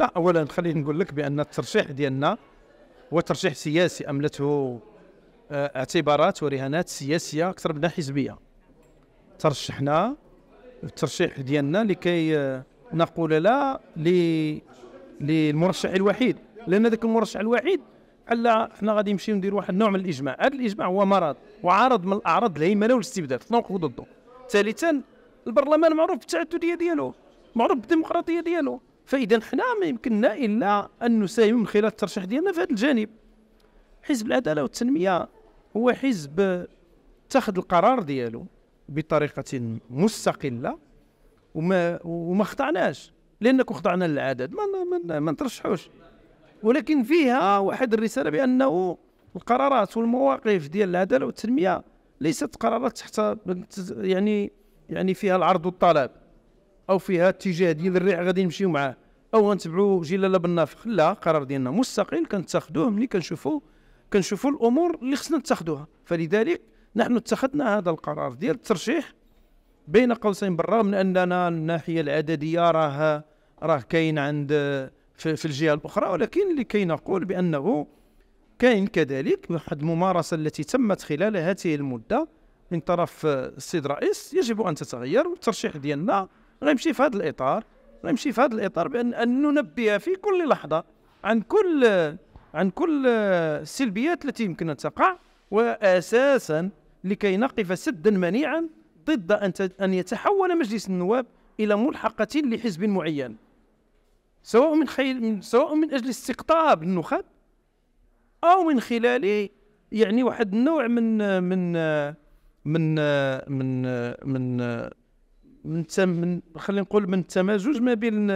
لا اولا خليني نقول لك بان الترشيح ديالنا هو ترشيح سياسي املته آه، اعتبارات ورهانات سياسيه اكثر منها حزبيه ترشحنا الترشيح ديالنا لكي آه، نقول لا للمرشح الوحيد لان ذاك المرشح الوحيد الا حنا غادي نمشيو نديروا واحد النوع من الاجماع هذا الاجماع هو مرض وعرض من الاعراض الهيمنه والاستبداد تنوقفوا ضده ثالثا البرلمان معروف بالتعدديه ديالو معروف بالديمقراطيه ديالو فاذا حنا ما يمكننا الا ان نساهم من خلال الترشيح ديالنا في هذا الجانب حزب العداله والتنميه هو حزب اتخذ القرار ديالو بطريقه مستقله وما وما خضعناش لانك خضعنا للعدد ما ما, ما نترشحوش ولكن فيها واحد الرساله بانه القرارات والمواقف ديال العداله والتنميه ليست قرارات تحت يعني يعني فيها العرض والطلب او فيها اتجاه ديال الريع غادي نمشيو معاه او غنتبعوا جلاله بالنافخ لا قرار ديالنا مستقل كنتاخذوه ملي كنشوفوا كنشوفوا الامور اللي خصنا نتاخذوها فلذلك نحن اتخذنا هذا القرار ديال الترشيح بين قوسين بالرغم من اننا الناحيه العدديه راه راه كاين عند في, في الجهه الاخرى ولكن لكي نقول بانه كاين كذلك واحد الممارسه التي تمت خلال هذه المده من طرف السيد الرئيس يجب ان تتغير والترشيح ديالنا غيمشي في هذا الاطار غيمشي في هذا الاطار بان ان ننبه في كل لحظه عن كل عن كل السلبيات التي يمكن ان تقع واساسا لكي نقف سدا منيعا ضد ان ان يتحول مجلس النواب الى ملحقه لحزب معين سواء من خيل سواء من اجل استقطاب النخب او من خلال يعني واحد النوع من من من من من من, من خلينا نقول من التمازج ما بين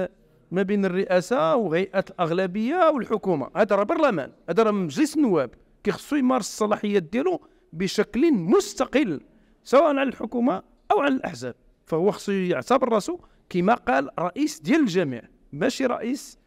ما بين الرئاسه وهيئه الاغلبيه والحكومه هذا راه برلمان هذا راه مجلس النواب كيخصو يمارس الصلاحيات ديالو بشكل مستقل سواء على الحكومه او على الاحزاب فهو خصو يعتبر راسو كما قال رئيس ديال الجميع ماشي رئيس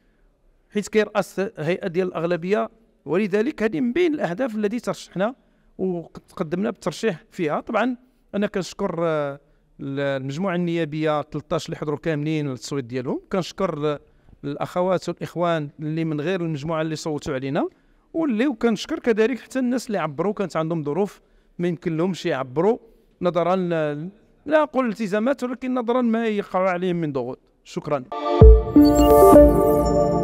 حيت كيرأس هيئه ديال الاغلبيه ولذلك هذه من بين الاهداف التي ترشحنا وتقدمنا بالترشيح فيها طبعا انا كنشكر آه، المجموعه النيابيه 13 اللي حضروا كاملين للتصويت ديالهم كنشكر آه، الاخوات والاخوان اللي من غير المجموعه اللي صوتوا علينا واللي وكنشكر كذلك حتى الناس اللي عبروا كانت عندهم ظروف ما يمكن لهمش يعبروا نظرا آه، لا اقول التزامات ولكن نظرا ما يقع عليهم من ضغوط شكرا